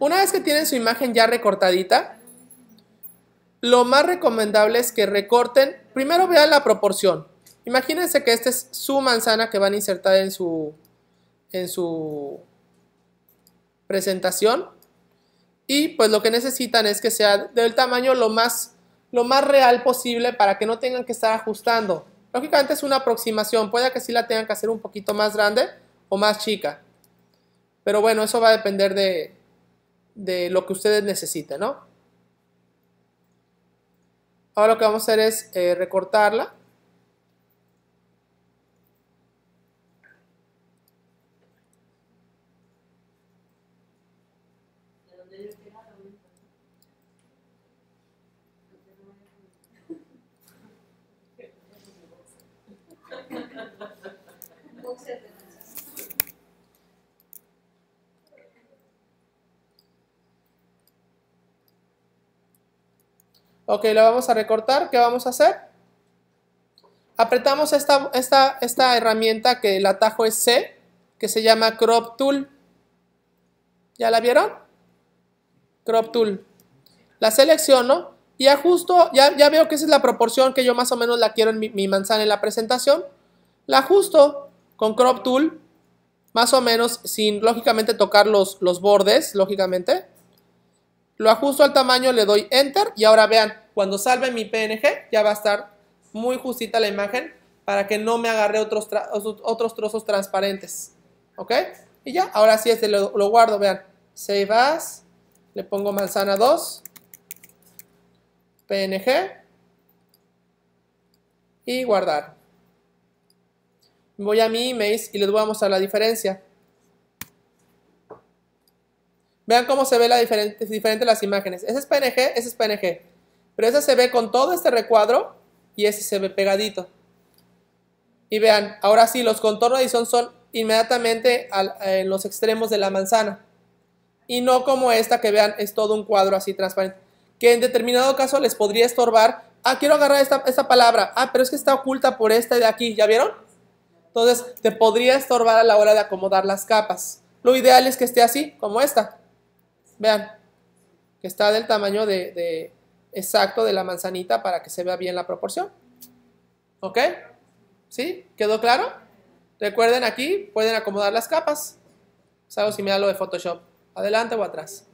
Una vez que tienen su imagen ya recortadita, lo más recomendable es que recorten, primero vean la proporción. Imagínense que esta es su manzana que van a insertar en su, en su presentación. Y pues lo que necesitan es que sea del tamaño lo más, lo más real posible para que no tengan que estar ajustando. Lógicamente es una aproximación, puede que sí la tengan que hacer un poquito más grande o más chica. Pero bueno, eso va a depender de, de lo que ustedes necesitan, ¿no? Ahora lo que vamos a hacer es eh, recortarla. Ok, lo vamos a recortar. ¿Qué vamos a hacer? Apretamos esta, esta, esta herramienta que el atajo es C, que se llama Crop Tool. ¿Ya la vieron? Crop Tool. La selecciono y ajusto, ya, ya veo que esa es la proporción que yo más o menos la quiero en mi, manzana en la presentación. La ajusto con Crop Tool, más o menos sin, lógicamente, tocar los, los bordes, lógicamente lo ajusto al tamaño, le doy Enter y ahora vean, cuando salve mi PNG ya va a estar muy justita la imagen para que no me agarre otros, otros trozos transparentes. ¿Ok? Y ya, ahora sí este lo, lo guardo, vean. Save as, le pongo manzana 2, PNG y guardar. Voy a mi email y les voy a mostrar la diferencia. Vean cómo se ve la diferente, diferente las imágenes. Ese es PNG, ese es PNG. Pero ese se ve con todo este recuadro y ese se ve pegadito. Y vean, ahora sí, los contornos de edición son inmediatamente en los extremos de la manzana. Y no como esta que vean, es todo un cuadro así transparente. Que en determinado caso les podría estorbar. Ah, quiero agarrar esta, esta palabra. Ah, pero es que está oculta por esta de aquí. ¿Ya vieron? Entonces, te podría estorbar a la hora de acomodar las capas. Lo ideal es que esté así, como esta. Vean, que está del tamaño de, exacto de la manzanita para que se vea bien la proporción. ¿Ok? ¿Sí? ¿Quedó claro? Recuerden aquí, pueden acomodar las capas. salvo si me da lo de Photoshop. Adelante o atrás.